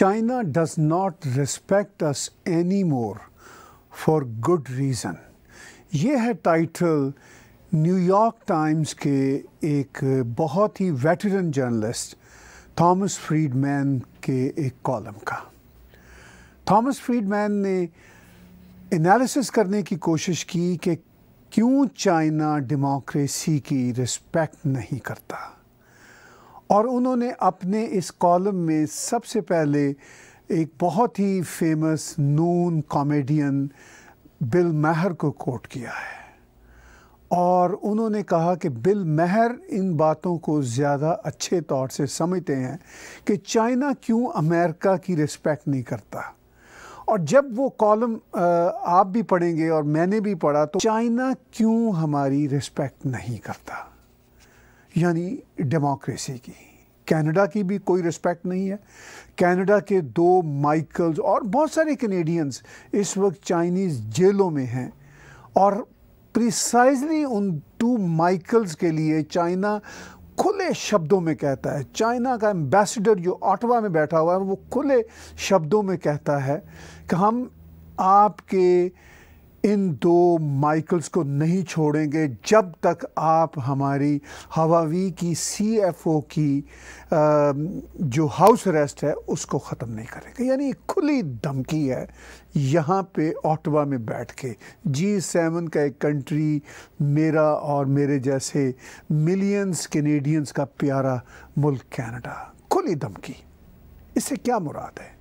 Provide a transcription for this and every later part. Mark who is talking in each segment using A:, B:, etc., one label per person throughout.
A: China does not respect us anymore for good reason. ये है title New York times के एक बहुत ही वेटरन जर्नलिस्ट थॉमस फ्रीडमैन के एक कॉलम का थॉमस फ्रीडमैन ने एनालिसिस करने की कोशिश की कि क्यों चाइना डेमोक्रेसी की रिस्पेक्ट नहीं करता और उन्होंने अपने इस कॉलम में सबसे पहले एक बहुत ही famous known comedian Bill Maher को कोट किया है और उन्होंने कहा कि बिल महर इन बातों को ज़्यादा अच्छे तौर से समझते हैं कि चाइना क्यों अमेरिका की रिस्पेक्ट नहीं करता और जब वो कॉलम आप भी पढ़ेंगे और मैंने भी पढ़ा तो चाइना क्यों हमारी रिस्पेक्ट नहीं करता यानी डेमोक्रेसी की कनाडा की भी कोई रिस्पेक्ट नहीं है कनाडा के दो माइकल्स और बहुत सारे कनेडियंस इस वक्त चाइनीज़ जेलों में हैं और प्रिसाइजली उन टू माइकल्स के लिए चाइना खुले शब्दों में कहता है चाइना का एम्बेसडर जो ऑटवा में बैठा हुआ है वो खुले शब्दों में कहता है कि हम आपके इन दो माइकल्स को नहीं छोड़ेंगे जब तक आप हमारी हवावी की सीएफओ की जो हाउस अरेस्ट है उसको ख़त्म नहीं करेंगे यानी खुली धमकी है यहाँ पे ऑटवा में बैठ के जी सेवन का एक कंट्री मेरा और मेरे जैसे मिलियंस कैनेडियंस का प्यारा मुल्क कनाडा खुली धमकी इससे क्या मुराद है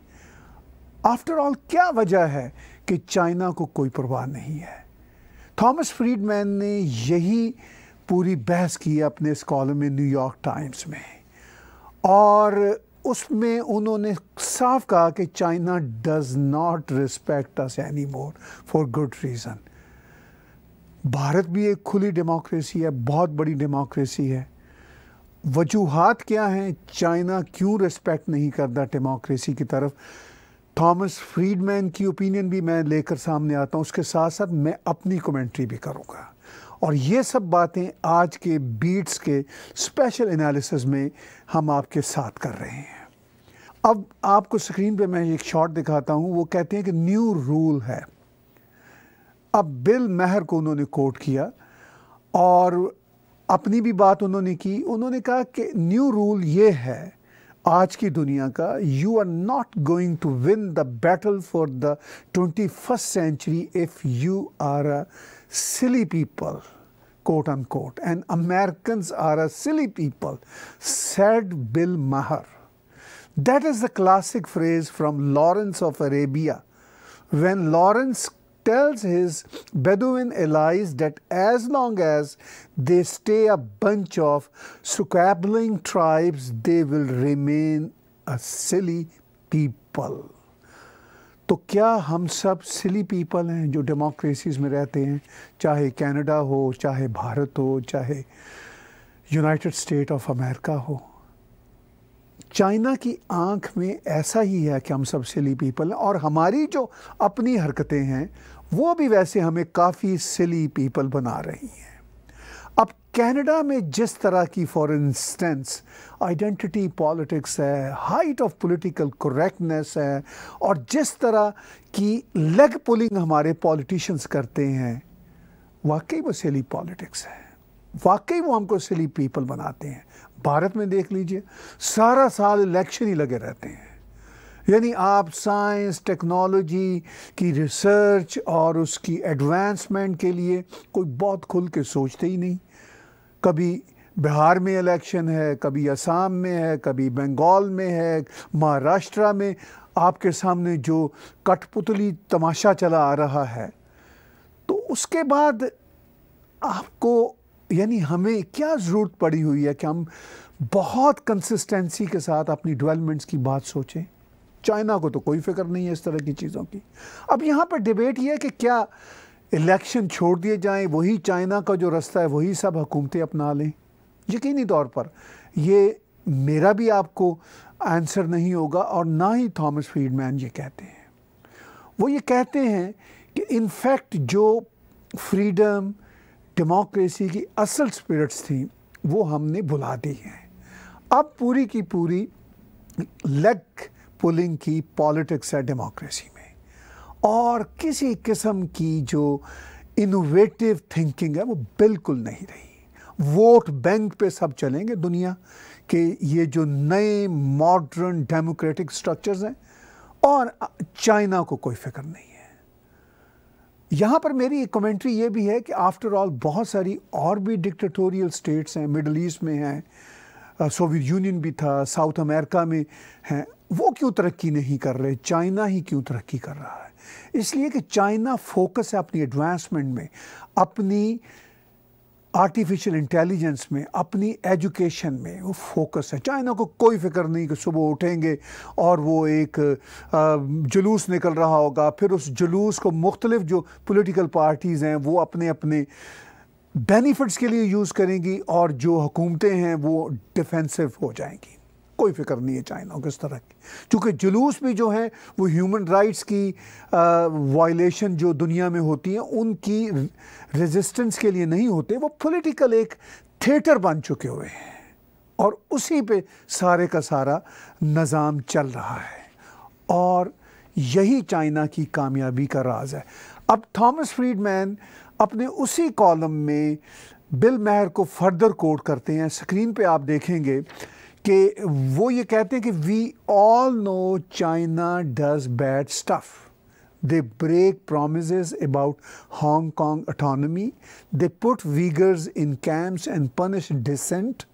A: आफ्टर ऑल क्या वजह है कि चाइना को कोई परवाह नहीं है थॉमस फ्रीडमैन ने यही पूरी बहस की अपने इस कॉलम में न्यूयॉर्क टाइम्स में और उसमें उन्होंने साफ कहा कि China does not respect us any more for good reason Bharat भी एक खुली डेमोक्रेसी है बहुत बड़ी डेमोक्रेसी है वजूहत क्या हैं चाइना क्यों रिस्पेक्ट नहीं करता डेमोक्रेसी की तरफ थॉमस फ्रीडमैन की ओपिनियन भी मैं लेकर सामने आता हूँ उसके साथ साथ मैं अपनी कमेंट्री भी करूँगा और ये सब बातें आज के बीट्स के स्पेशल एनालिसिस में हम आपके साथ कर रहे हैं अब आपको स्क्रीन पे मैं एक शॉट दिखाता हूँ वो कहते हैं कि न्यू रूल है अब बिल महर को उन्होंने कोट किया और अपनी भी बात उन्होंने की उन्होंने कहा कि न्यू रूल ये है आज की दुनिया का you are not going to win the battle for the twenty first century if you quote unquote, and Americans are a silly people, said Bill Maher. That is the classic phrase from Lawrence of Arabia. When Lawrence tells his Bedouin allies that as long as they stay a bunch of squabbling tribes, they will remain a silly people. तो क्या हम सब सिली people हैं जो democracies में रहते हैं चाहे कनाडा हो चाहे भारत हो चाहे यूनाइटेड स्टेट ऑफ अमेरिका हो चाइना की आंख में ऐसा ही है कि हम सब सिली पीपल हैं और हमारी जो अपनी हरकतें हैं वो भी वैसे हमें काफ़ी सिली पीपल बना रही हैं अब कनाडा में जिस तरह की फॉर इंस्टेंस आइडेंटिटी पॉलिटिक्स है हाइट ऑफ पॉलिटिकल करेक्टनेस है और जिस तरह की लेग पुलिंग हमारे पॉलिटिशियंस करते हैं वाकई वो सिली पॉलिटिक्स है वाकई वो हमको सिली पीपल बनाते हैं भारत में देख लीजिए सारा साल इलेक्शन ही लगे रहते हैं यानी आप साइंस टेक्नोलॉजी की रिसर्च और उसकी एडवांसमेंट के लिए कोई बहुत खुल के सोचते ही नहीं कभी बिहार में इलेक्शन है कभी असम में है कभी बंगाल में है महाराष्ट्र में आपके सामने जो कठपुतली तमाशा चला आ रहा है तो उसके बाद आपको यानी हमें क्या ज़रूरत पड़ी हुई है कि हम बहुत कंसिस्टेंसी के साथ अपनी डेवलपमेंट्स की बात सोचें चाइना को तो कोई फिक्र नहीं है इस तरह की चीज़ों की अब यहाँ पर डिबेट ये है कि क्या इलेक्शन छोड़ दिए जाएं वही चाइना का जो रास्ता है वही सब हुकूमतें अपना लें यकीनी तौर पर ये मेरा भी आपको आंसर नहीं होगा और ना ही थॉमस फ्रीडमैन ये कहते हैं वो ये कहते हैं कि इनफैक्ट जो फ्रीडम डेमोक्रेसी की असल स्पिरिट्स थी वो हमने भुला दी हैं अब पूरी की पूरी लेग पुलिंग की पॉलिटिक्स है डेमोक्रेसी में और किसी किस्म की जो इनोवेटिव थिंकिंग है वो बिल्कुल नहीं रही वोट बैंक पे सब चलेंगे दुनिया के ये जो नए मॉडर्न डेमोक्रेटिक स्ट्रक्चर्स हैं और चाइना को कोई फिक्र नहीं है यहाँ पर मेरी एक कमेंट्री ये भी है कि आफ्टर ऑल बहुत सारी और भी डिक्टेटोरियल स्टेट्स हैं मिडल ईस्ट में हैं सोवियत uh, यूनियन भी था साउथ अमेरिका में हैं वो क्यों तरक्की नहीं कर रहे चाइना ही क्यों तरक्की कर रहा है इसलिए कि चाइना फोकस है अपनी एडवांसमेंट में अपनी आर्टिफिशियल इंटेलिजेंस में अपनी एजुकेशन में वो फोकस है चाइना को कोई फिक्र नहीं कि सुबह उठेंगे और वो एक जुलूस निकल रहा होगा फिर उस जुलूस को मुख्तलिफ जो पोलिटिकल पार्टीज़ हैं वो अपने अपने बेनिफिट्स के लिए यूज़ करेंगी और जो हुकूमतें हैं वो डिफेंसिव हो जाएंगी कोई फिक्र नहीं है चाइना को किस तरह की चूँकि जुलूस भी जो है वो ह्यूमन राइट्स की वायलेशन जो दुनिया में होती है उनकी रेजिस्टेंस के लिए नहीं होते वो पॉलिटिकल एक थिएटर बन चुके हुए हैं और उसी पे सारे का सारा निज़ाम चल रहा है और यही चाइना की कामयाबी का राज है अब थॉमस फ्रीडमैन अपने उसी कॉलम में बिल महर को फर्दर कोट करते हैं स्क्रीन पे आप देखेंगे कि वो ये कहते हैं कि we all they break promises about Hong Kong autonomy, they put Uyghurs in camps and punish dissent,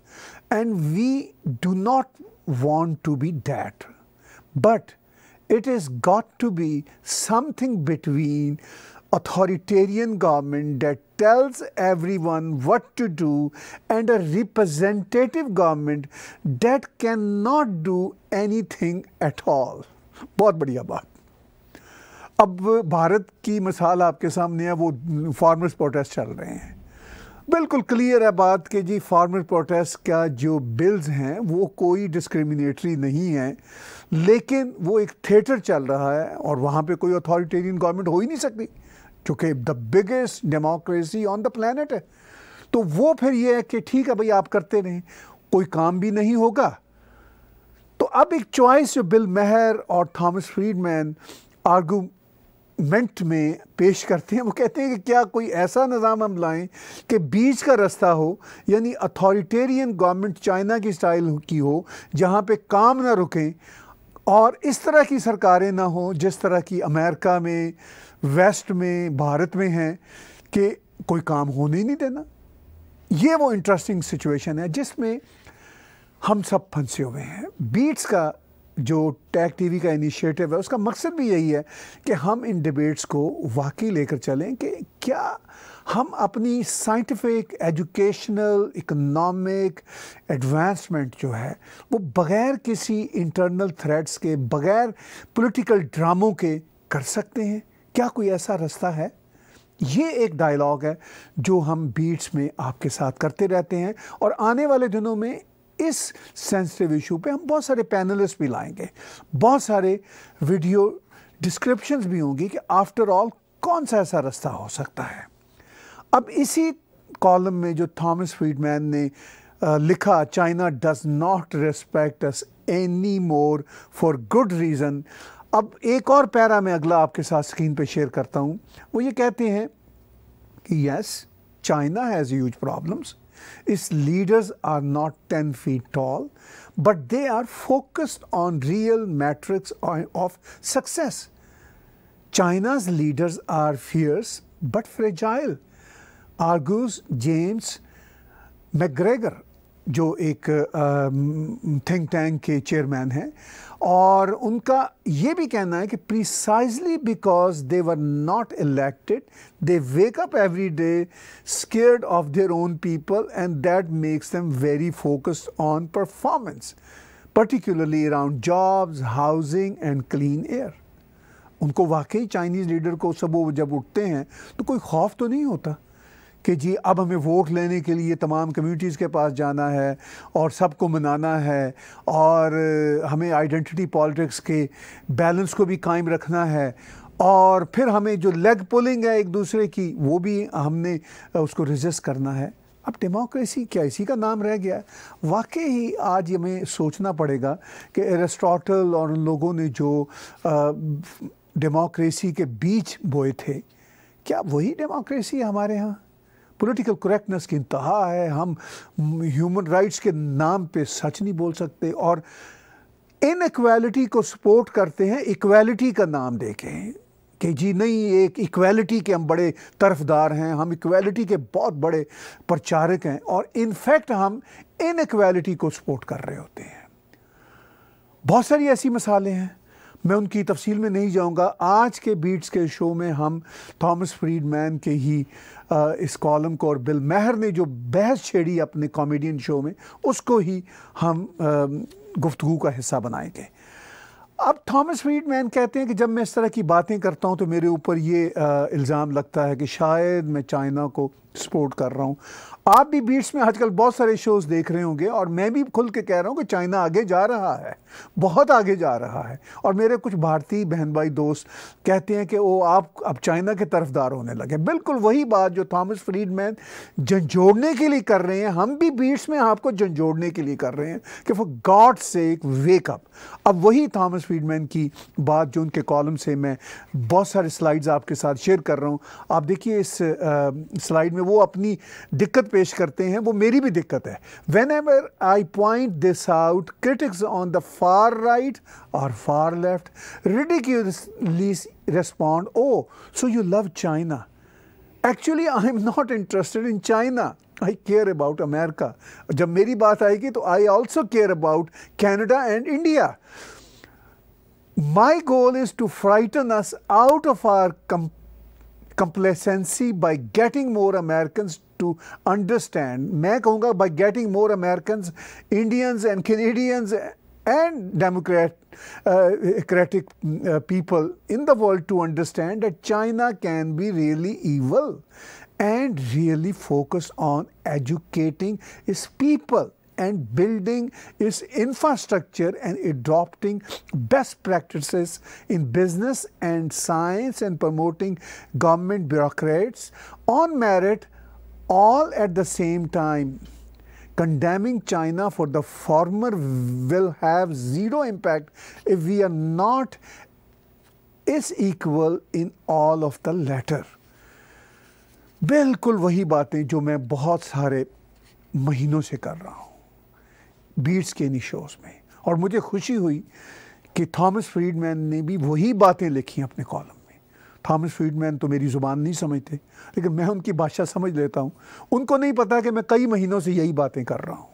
A: and we do not want to be that. But it has got to be something between authoritarian government that tells everyone what to do and a representative government that cannot do anything at all. बहुत बढ़िया बात अब भारत की मिसाल आपके सामने है वो फार्मर्स प्रोटेस्ट चल रहे हैं बिल्कुल क्लियर है बात कि जी फार्मर प्रोटेस्ट का जो बिल्स हैं वो कोई डिस्क्रिमिनेटरी नहीं है लेकिन वो एक थिएटर चल रहा है और वहाँ पे कोई अथॉरिटेरियन गवर्नमेंट हो ही नहीं सकती चूँकि the biggest democracy on the planet है तो वो फिर ये है कि ठीक है भाई आप करते रहें कोई काम भी नहीं होगा तो अब एक चॉइस जो बिल महर और थॉमस फ्रीडमैन आर्गूमेंट में पेश करते हैं वो कहते हैं कि क्या कोई ऐसा निज़ाम हम लाएं कि बीच का रास्ता हो यानी अथॉरिटेरियन गवर्नमेंट चाइना की स्टाइल की हो जहाँ पे काम ना रुकें और इस तरह की सरकारें ना हों जिस तरह की अमेरिका में वेस्ट में भारत में हैं कि कोई काम होने ही नहीं देना ये वो इंटरेस्टिंग सिचुएशन है जिसमें हम सब फंसे हुए हैं बीट्स का जो टैग टीवी का इनिशिएटिव है उसका मकसद भी यही है कि हम इन डिबेट्स को वाकई लेकर चलें कि क्या हम अपनी साइंटिफिक एजुकेशनल इकोनॉमिक एडवांसमेंट जो है वो बग़ैर किसी इंटरनल थ्रेड्स के बग़ैर पॉलिटिकल ड्रामों के कर सकते हैं क्या कोई ऐसा रास्ता है ये एक डायलॉग है जो हम बीट्स में आपके साथ करते रहते हैं और आने वाले दिनों में इस सेंसिटिव इशू पे हम बहुत सारे पैनलिस्ट भी लाएंगे बहुत सारे वीडियो डिस्क्रिप्शंस भी होंगी कि आफ्टर ऑल कौन सा ऐसा रास्ता हो सकता है अब इसी कॉलम में जो थॉमस फ्रीडमैन ने लिखा China does not respect us any more for good reason अब एक और पैरा मैं अगला आपके साथ स्क्रीन पे शेयर करता हूँ वो ये कहते हैं कि yes China has huge problems its leaders are not ten feet tall but they are focused on real metrics of success China's leaders are fierce but fragile argues James McGregor जो एक think tank के chairman हैं और उनका ये भी कहना है कि precisely because they were not elected they wake up every day scared of their own people and that makes them very focused on performance particularly around jobs housing and clean air उनको वाकई Chinese leader को सब वो जब उठते हैं तो कोई खौफ तो नहीं होता कि जी अब हमें वोट लेने के लिए तमाम कम्यूनिटीज़ के पास जाना है और सबको मनाना है और हमें आइडेंटिटी पॉलिटिक्स के बैलेंस को भी कायम रखना है और फिर हमें जो लेग पुलिंग है एक दूसरे की वो भी हमने उसको रिजिस्ट करना है अब डेमोक्रेसी क्या इसी का नाम रह गया वाकई ही आज हमें सोचना पड़ेगा कि एरिस्टोटल और उन लोगों ने जो डेमोक्रेसी के बीच बोए थे क्या वही डेमोक्रेसी है हमारे यहाँ पॉलिटिकल करेक्टनेस की इंतहा है हम ह्यूमन राइट्स के नाम पे सच नहीं बोल सकते और इनक्वालिटी को सपोर्ट करते हैं इक्वालिटी का नाम देखें कि जी नहीं एक इक्वालिटी के हम बड़े तरफदार हैं हम इक्वालिटी के बहुत बड़े प्रचारक हैं और इनफैक्ट हम इनक्वालिटी को सपोर्ट कर रहे होते हैं बहुत सारी ऐसी मिसालें हैं मैं उनकी तफसील में नहीं जाऊंगा आज के बीट्स के शो में हम थॉमस फ्रीडमैन के ही आ, इस कॉलम को और बिल महर ने जो बहस छेड़ी अपने कॉमेडियन शो में उसको ही हम गुफ्तु का हिस्सा बनाएंगे अब थॉमस फ्रीडमैन कहते हैं कि जब मैं इस तरह की बातें करता हूं तो मेरे ऊपर ये इल्ज़ाम लगता है कि शायद मैं चाइना को सपोर्ट कर रहा हूँ आप भी बीट्स में आजकल बहुत सारे शोज़ देख रहे होंगे और मैं भी खुल के कह रहा हूँ कि चाइना आगे जा रहा है बहुत आगे जा रहा है और मेरे कुछ भारतीय बहन भाई दोस्त कहते हैं कि वो आप अब चाइना के तरफदार होने लगे बिल्कुल वही बात जो थॉमस फ्रीडमैन झंझोड़ने के लिए कर रहे हैं हम भी बीट्स में आपको झंझोड़ने के लिए कर रहे हैं कि फॉर गॉड से एक वेकअप अब वही थॉमस फ्रीडमैन की बात जो उनके कॉलम से मैं बहुत सारे स्लाइड्स आपके साथ शेयर कर रहा हूँ आप देखिए इस स्लाइड में वो अपनी दिक्कत पेश करते हैं वो मेरी भी दिक्कत है whenever I point this out critics on the far right और far left ridiculously respond oh so you love China actually I am not interested in China I care about America जब मेरी बात आएगी तो I also care about Canada and India my goal is to frighten us out of our compassion complacency by getting more Americans to understand. मैं कहूँगा by getting more Americans, Indians and Canadians and uh, democratic uh, people in the world to understand that china can be really evil and really focus on educating its people and building its infrastructure and adopting best practices in business and science and promoting government bureaucrats on merit all at the same time. Condemning China for the former will have zero impact if we are not is equal in all of the latter. बिल्कुल वही बातें जो मैं बहुत सारे महीनों से कर रहा हूँ बीट्स के इन शोज़ में और मुझे खुशी हुई कि थॉमस फ्रीडमैन ने भी वही बातें लिखी अपने कॉलम में थॉमस फ्रीडमैन तो मेरी ज़ुबान नहीं समझते लेकिन मैं उनकी भाषा समझ लेता हूँ उनको नहीं पता कि मैं कई महीनों से यही बातें कर रहा हूँ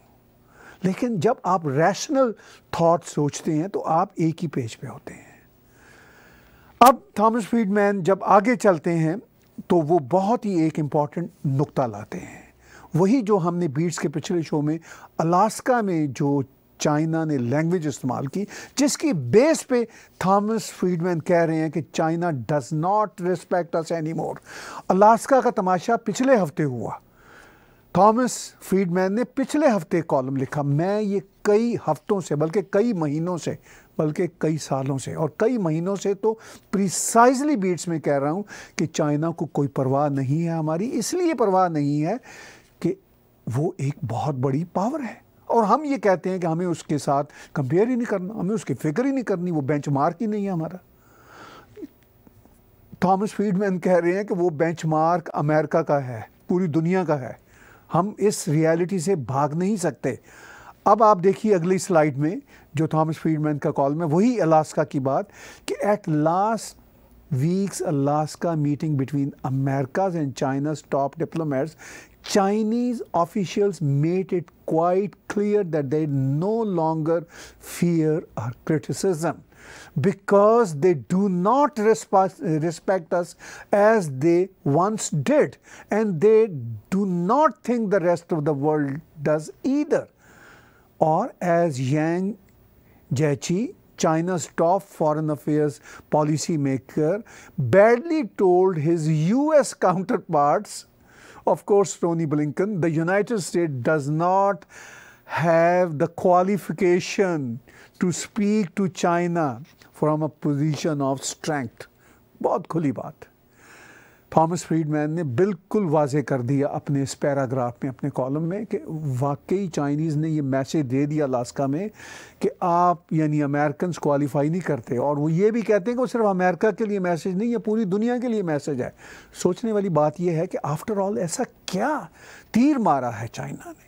A: लेकिन जब आप रैशनल थाट सोचते हैं तो आप एक ही पेज पे होते हैं अब थॉमस फ्रीडमैन जब आगे चलते हैं तो वो बहुत ही एक इम्पॉर्टेंट नुक्ता लाते हैं वही जो हमने बीट्स के पिछले शो में अलास्का में जो चाइना ने लैंग्वेज इस्तेमाल की जिसकी बेस पे थॉमस फ्रीडमैन कह रहे हैं कि China does not respect us any more Alaska का तमाशा पिछले हफ्ते हुआ थॉमस फ्रीडमैन ने पिछले हफ्ते कॉलम लिखा मैं ये कई हफ्तों से बल्कि कई महीनों से बल्कि कई सालों से और कई महीनों से तो प्रिसाइजली बीट्स में कह रहा हूँ कि चाइना को कोई परवाह नहीं है हमारी इसलिए परवाह नहीं है वो एक बहुत बड़ी पावर है और हम ये कहते हैं कि हमें उसके साथ कंपेयर ही नहीं करना हमें उसकी फिक्र ही नहीं करनी वो बेंच ही नहीं है हमारा थॉमस फीडमैन कह रहे हैं कि वो बेंचमार्क अमेरिका का है पूरी दुनिया का है हम इस रियलिटी से भाग नहीं सकते अब आप देखिए अगली स्लाइड में जो थॉमस फीडमैन का कॉल में वही अलास्का की बात कि at last week's Alaska meeting between America's and China's top diplomats Chinese officials made it quite clear that they no longer fear our criticism because they do not respect us as they once did and they do not think the rest of the world does either. Or as Yang Jiechi, China's top foreign affairs policymaker, badly told his US counterparts of course, Tony Blinken, the United States does not have the qualification to speak to China from a position of strength. बहुत खुली बात Thomas Friedman ने बिल्कुल वाजे कर दिया अपने इस पैराग्राफ में अपने कॉलम में कि वाकई चाइनीज़ ने ये मैसेज दे दिया अलास्का में कि आप यानी अमेरिकन क्वालिफाई नहीं करते और वो ये भी कहते हैं कि वो सिर्फ अमेरिका के लिए मैसेज नहीं है पूरी दुनिया के लिए मैसेज है सोचने वाली बात यह है कि आफ्टर ऑल ऐसा क्या तीर मारा है चाइना ने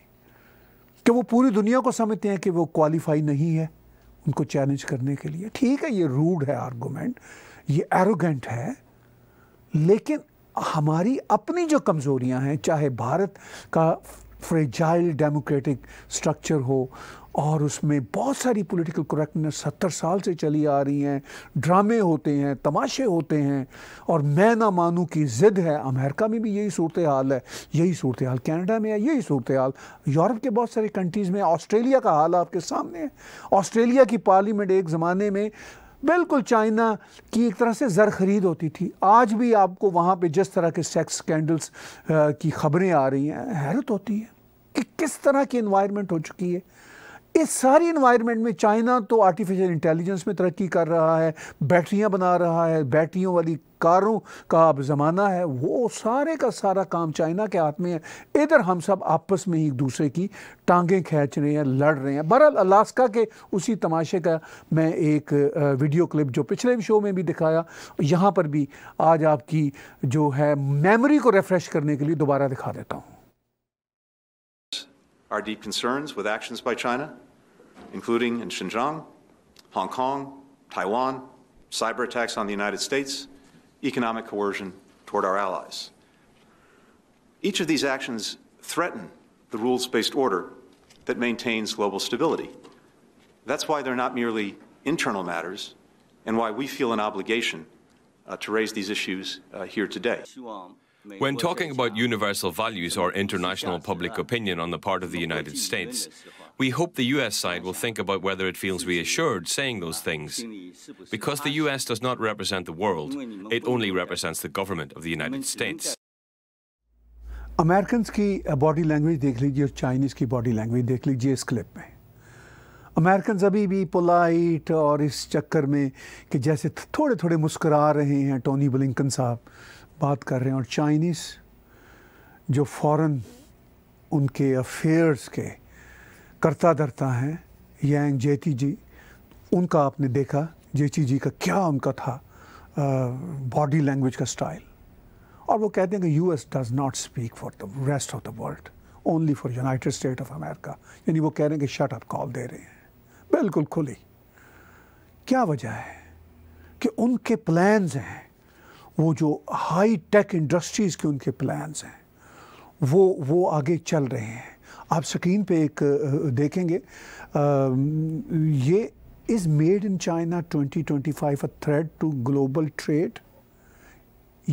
A: कि वो पूरी दुनिया को समझते हैं कि वो क्वालिफाई नहीं है उनको चैलेंज करने के लिए ठीक है ये रूड है आर्गूमेंट ये एरोगेंट है लेकिन हमारी अपनी जो कमज़ोरियां हैं चाहे भारत का फ्रेजाइल डेमोक्रेटिक स्ट्रक्चर हो और उसमें बहुत सारी पॉलिटिकल करेक्टनेस सत्तर साल से चली आ रही हैं ड्रामे होते हैं तमाशे होते हैं और मैं ना मानूँ की ज़िद है अमेरिका में भी यही सूरत हाल है यही सूरत हाल कैनेडा में है यही सूरत हाल यूरोप के बहुत सारे कंट्रीज़ में ऑस्ट्रेलिया का हाल आपके सामने है ऑस्ट्रेलिया की पार्लियामेंट एक ज़माने में बिल्कुल चाइना की एक तरह से ज़र खरीद होती थी आज भी आपको वहाँ पे जिस तरह के सेक्स स्कैंडल्स की खबरें आ रही हैं हैरत होती है कि किस तरह की इन्वायरमेंट हो चुकी है इस सारी इन्वायरमेंट में चाइना तो आर्टिफिशियल इंटेलिजेंस में तरक्की कर रहा है बैटरियां बना रहा है बैटरियों वाली कारों का अब ज़माना है वो सारे का सारा काम चाइना के हाथ में है इधर हम सब आपस में ही एक दूसरे की टांगें खींच रहे हैं लड़ रहे हैं बहरहाल अलास्का के उसी तमाशे का मैं एक वीडियो क्लिप जो पिछले शो में भी दिखाया यहाँ पर भी आज आपकी जो है मेमोरी को रिफ़्रेश करने के लिए दोबारा दिखा देता हूँ our deep concerns with actions by China, including in Xinjiang, Hong Kong, Taiwan, cyber attacks on the United States, economic coercion toward our allies. Each of these actions threaten the rules-based order that maintains global stability. That's why they're not merely internal matters and why we feel an obligation uh, to raise these issues uh, here today. When talking about universal values or international public opinion on the part of the United States, we hope the US side will think about whether it feels reassured saying those uh, things. Because the US does not represent the world, it only represents the government of the United States. Americans' की body uh, language देख लीजिए और Chinese की body language देख Americans are clip polite, American अभी भी polite और इस just में कि जैसे थोड़े थोड़े मुस्करा रहे हैं टोनी ब्लिंकन साहब बात कर रहे हैं और चाइनीज़ जो फॉरेन उनके अफेयर्स के करता धरता हैं यांग जेती जी उनका आपने देखा जेची जी का क्या उनका था बॉडी लैंग्वेज का स्टाइल और वो कहते हैं कि U S does not speak for the rest of the world only for United state of America यानी वो कह रहे हैं कि शट अप कॉल दे रहे हैं बिल्कुल खुली क्या वजह है कि उनके प्लान्स हैं वो जो हाई टेक इंडस्ट्रीज़ के उनके प्लान्स हैं वो वो आगे चल रहे हैं आप स्क्रीन पे एक देखेंगे आ, ये is made in China 2025 a threat to global trade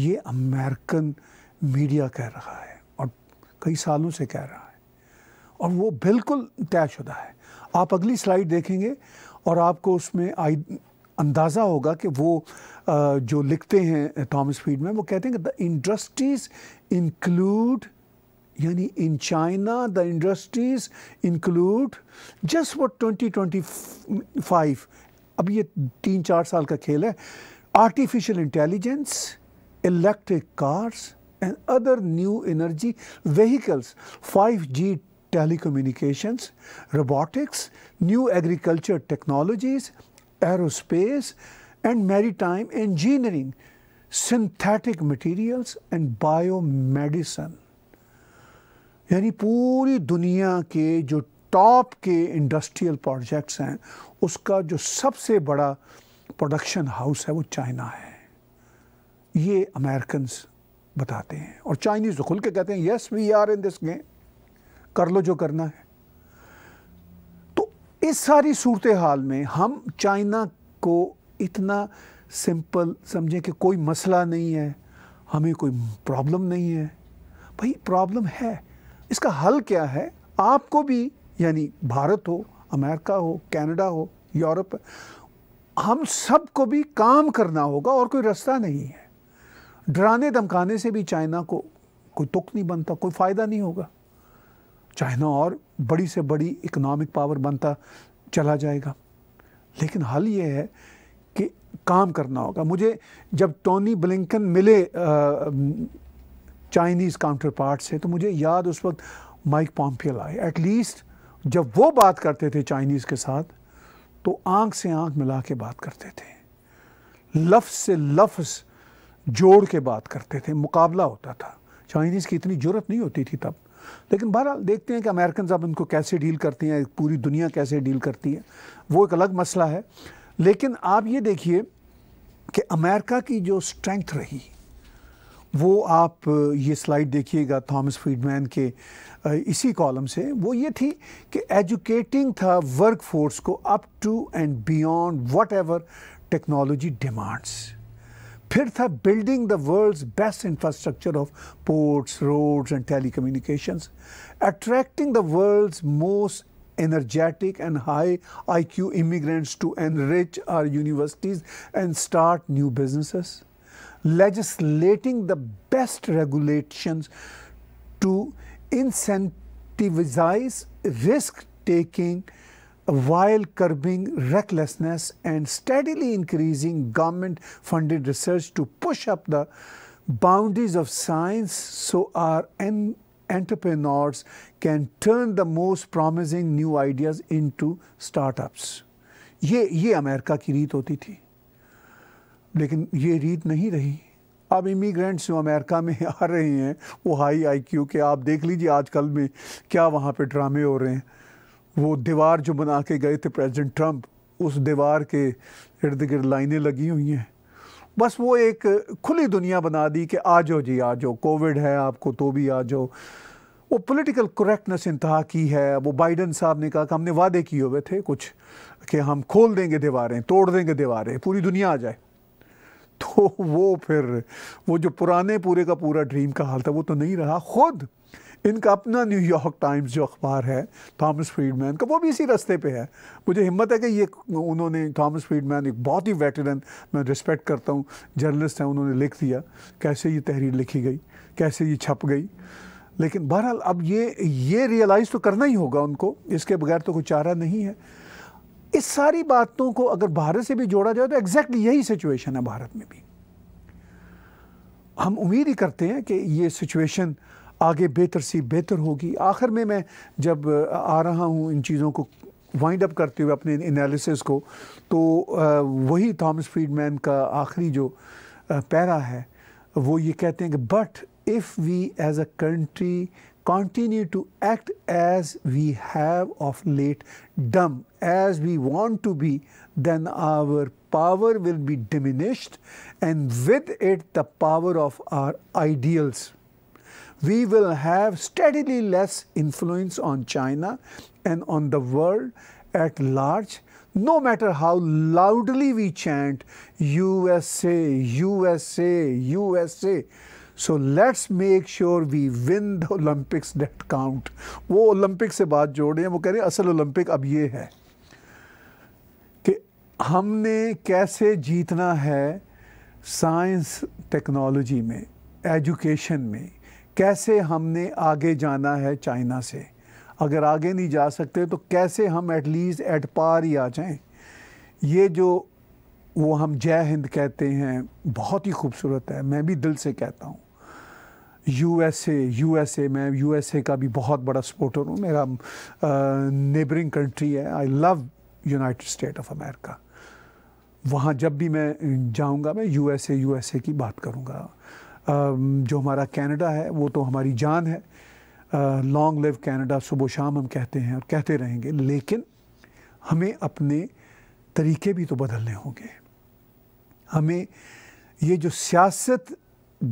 A: ये अमेरिकन मीडिया कह रहा है और कई सालों से कह रहा है और वो बिल्कुल तयशुदा है आप अगली स्लाइड देखेंगे और आपको उसमें आई अंदाज़ा होगा कि वो जो लिखते हैं थॉमस फीड में वो कहते हैं कि द इंडस्ट्रीज़ इंक्लूड यानी in China the industries include just what twenty twenty five अब ये तीन चार साल का खेल है artificial intelligence and other new energy vehicles five G telecommunication robotics new agriculture technologies aerospace and maritime engineering, synthetic materials and biomedicine. यानी पूरी दुनिया के जो टॉप के इंडस्ट्रियल प्रोजेक्ट्स हैं उसका जो सबसे बड़ा प्रोडक्शन हाउस है वो चाइना है ये अमेरिकन बताते हैं और चाइनीज़ तो खुल के कहते हैं yes we are in this game कर लो जो करना है इस सारी सूरत हाल में हम चाइना को इतना सिंपल समझें कि कोई मसला नहीं है हमें कोई प्रॉब्लम नहीं है भाई प्रॉब्लम है इसका हल क्या है आपको भी यानी भारत हो अमेरिका हो कनाडा हो यूरोप हम सबको भी काम करना होगा और कोई रास्ता नहीं है डराने धमकाने से भी चाइना को कोई तुक नहीं बनता कोई फ़ायदा नहीं होगा चाइना और बड़ी से बड़ी इकोनॉमिक पावर बनता चला जाएगा लेकिन हाल ये है कि काम करना होगा मुझे जब टोनी ब्लिंकन मिले चाइनीज़ काउंटर पार्ट से तो मुझे याद उस वक्त माइक पॉम्पियल आए एटलीस्ट जब वो बात करते थे चाइनीज़ के साथ तो आंख से आंख मिला के बात करते थे लफ्ज़ से लफ्ज़ जोड़ के बात करते थे मुकाबला होता था चाइनीज़ की इतनी ज़रूरत नहीं होती थी तब लेकिन बहरहाल देखते हैं कि अमेरिकन अब इनको कैसे डील करते हैं पूरी दुनिया कैसे डील करती है वो एक अलग मसला है लेकिन आप ये देखिए कि अमेरिका की जो स्ट्रेंथ रही वो आप ये स्लाइड देखिएगा थॉमस फ्रीडमैन के इसी कॉलम से वो ये थी कि एजुकेटिंग था वर्क फोर्स को up to and beyond whatever technology demands Pirtha building the world's best infrastructure of ports, roads and telecommunications, attracting the world's most energetic and high IQ immigrants to enrich our universities and start new businesses, legislating the best regulations to incentivize risk taking while curbing recklessness and steadily increasing government funded research to push up the boundaries of science so our entrepreneurs can turn the most promising new ideas into startups. ये ये America की रीत होती थी लेकिन ये रीत नहीं रही अब इमीग्रेंट्स जो अमेरिका में आ रहे हैं वो हाई आईक्यू के आप देख लीजिए आजकल में क्या वहाँ पे ड्रामे हो रहे हैं वो दीवार जो बना के गए थे प्रेसिडेंट ट्रंप उस दीवार के इर्द गिर्द लाइनें लगी हुई हैं बस वो एक खुली दुनिया बना दी कि आ जाओ जी आ जाओ कोविड है आपको तो भी आ जाओ वो पॉलिटिकल करेक्टनेस इंतहा की है वो बाइडन साहब ने कहा कि हमने वादे किए हुए थे कुछ कि हम खोल देंगे दीवारें तोड़ देंगे दीवारें पूरी दुनिया आ जाए तो वो फिर वो जो पुराने पूरे का पूरा ड्रीम का हाल था वो तो नहीं रहा खुद इनका अपना न्यूयॉर्क टाइम्स जो अखबार है थॉमस फ्रीडमैन का वो भी इसी रास्ते पे है मुझे हिम्मत है कि ये उन्होंने थॉमस फ्रीडमैन एक बहुत ही वेटरन मैं रिस्पेक्ट करता हूँ जर्नलिस्ट हैं उन्होंने लिख दिया कैसे ये तहरीर लिखी गई कैसे ये छप गई लेकिन बहरहाल अब ये ये रियलाइज़ तो करना ही होगा उनको इसके बगैर तो कोई चारा नहीं है इस सारी बातों को अगर भारत से भी जोड़ा जाए तो एग्जैक्टली यही सिचुएशन है भारत में भी हम उम्मीद ही करते हैं कि ये सिचुएशन आगे बेहतर से बेहतर होगी आखिर में मैं जब आ रहा हूँ इन चीज़ों को वाइंड अप करते हुए अपने एनालिसिस को तो वही थॉमस फ्रीडमैन का आखिरी जो पैरा है वो ये कहते हैं कि but if we as a country continue to act as we have of late dumb as we want to be then our power will be diminished and with it the power of our ideals we will have steadily less influence on China and on the world at large no matter how loudly we chant USA, USA, USA. let's make sure we win the Olympics. That count. वो Olympic से बात जोड़ रहे हैं वो कह रहे हैं असल ओलंपिक अब ये है कि हमने कैसे जीतना है साइंस टेक्नोलॉजी में एजुकेशन में कैसे हमने आगे जाना है चाइना से अगर आगे नहीं जा सकते तो कैसे हम एटलीस्ट एट पार ही आ जाएं ये जो वो हम जय हिंद कहते हैं बहुत ही खूबसूरत है मैं भी दिल से कहता हूँ यूएसए यूएसए मैं यूएसए का भी बहुत बड़ा सपोर्टर हूँ मेरा नेबरिंग कंट्री है I love United state of America वहाँ जब भी मैं जाऊँगा मैं यूएसए यूएसए की बात करूँगा जो हमारा कनाडा है वो तो हमारी जान है लॉन्ग लिव कनाडा सुबह शाम हम कहते हैं और कहते रहेंगे लेकिन हमें अपने तरीके भी तो बदलने होंगे हमें ये जो सियासत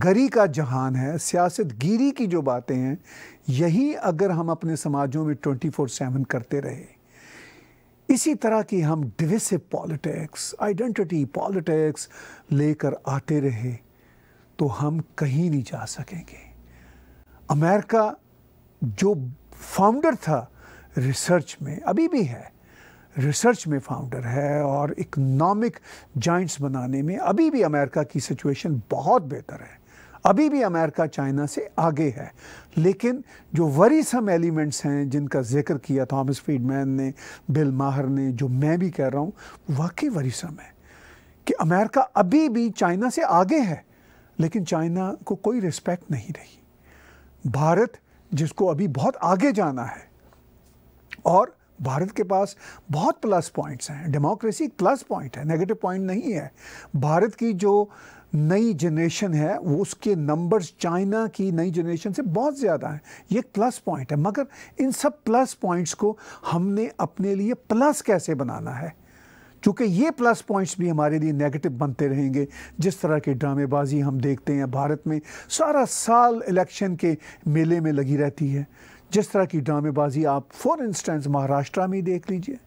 A: गरी का जहान है सियासत गिरी की जो बातें हैं यही अगर हम अपने समाजों में ट्वेंटी फोर सेवन करते रहे इसी तरह की हम डिविसिव पॉलिटिक्स आइडेंटिटी पॉलिटिक्स लेकर आते रहे तो हम कहीं नहीं जा सकेंगे अमेरिका जो फाउंडर था रिसर्च में अभी भी है रिसर्च में फाउंडर है और इकोनॉमिक जॉइंट्स बनाने में अभी भी अमेरिका की सिचुएशन बहुत बेहतर है अभी भी अमेरिका चाइना से आगे है लेकिन जो वरीसम एलिमेंट्स हैं जिनका जिक्र किया थॉमस फीडमैन ने बिल माहर ने जो मैं भी कह रहा हूँ वाकई वरीसम है कि अमेरिका अभी भी चाइना से आगे है लेकिन चाइना को कोई रिस्पेक्ट नहीं रही भारत जिसको अभी बहुत आगे जाना है और भारत के पास बहुत प्लस पॉइंट्स हैं डेमोक्रेसी प्लस पॉइंट है नेगेटिव पॉइंट नहीं है भारत की जो नई जनरेशन है वो उसके नंबर्स चाइना की नई जनरेशन से बहुत ज़्यादा हैं ये प्लस पॉइंट है मगर इन सब प्लस पॉइंट्स को हमने अपने लिए प्लस कैसे बनाना है चूँकि ये प्लस पॉइंट्स भी हमारे लिए नेगेटिव बनते रहेंगे जिस तरह के ड्रामेबाजी हम देखते हैं भारत में सारा साल इलेक्शन के मेले में लगी रहती है जिस तरह की ड्रामेबाजी आप फॉर इंस्टेंस महाराष्ट्र में देख लीजिए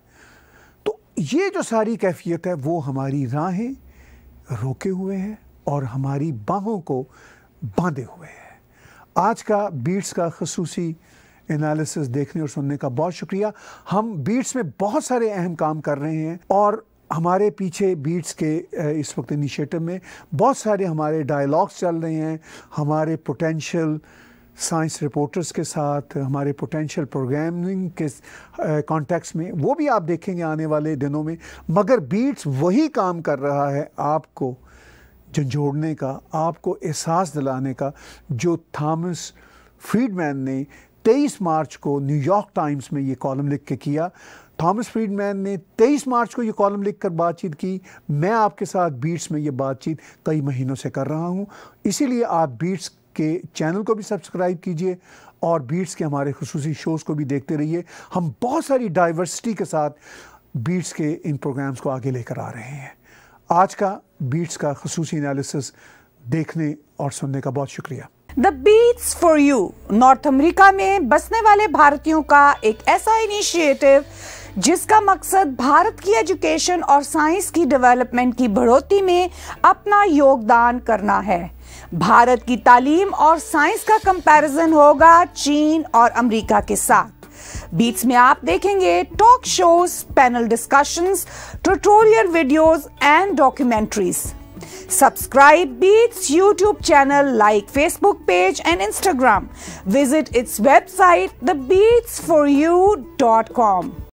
A: तो ये जो सारी कैफियत है वो हमारी राहें रोके हुए हैं और हमारी बाहों को बांधे हुए हैं आज का बीट्स का खसूसी एनालिसिस देखने और सुनने का बहुत शुक्रिया हम बीट्स में बहुत सारे अहम काम कर रहे हैं और हमारे पीछे बीट्स के इस वक्त इनिशिएटिव में बहुत सारे हमारे डायलॉग्स चल रहे हैं हमारे पोटेंशियल साइंस रिपोर्टर्स के साथ हमारे पोटेंशियल प्रोग्रामिंग के कॉन्टेक्स्ट में वो भी आप देखेंगे आने वाले दिनों में मगर बीट्स वही काम कर रहा है आपको झंझोड़ने का आपको एहसास दिलाने का जो थामस फ्रीडमैन ने तेईस मार्च को न्यूयॉर्क टाइम्स में ये कॉलम लिख के किया थॉमस फ्रीडमैन ने 23 मार्च को ये कॉलम लिखकर बातचीत की मैं आपके साथ बीट्स में ये बातचीत कई महीनों से कर रहा हूँ इसीलिए आप बीट्स के चैनल को भी सब्सक्राइब कीजिए और बीट्स के हमारे खसूसी शोज़ को भी देखते रहिए हम बहुत सारी डाइवर्सिटी के साथ बीट्स के इन प्रोग्राम्स को आगे लेकर आ रहे हैं आज का बीट्स का खसूसी एनालिसिस देखने और सुनने का बहुत शुक्रिया the beats for you North America में बसने वाले भारतीयों का एक ऐसा इनिशिएटिव जिसका मकसद भारत की एजुकेशन और साइंस की डेवलपमेंट की बढ़ोतरी में अपना योगदान करना है भारत की तालीम और साइंस का कंपैरिजन होगा चीन और अमेरिका के साथ बीच में आप देखेंगे talk shows panel discussions tutorial videos and documentaries Subscribe Beats YouTube channel like Facebook page and Instagram. Visit its website thebeatsforyou.com.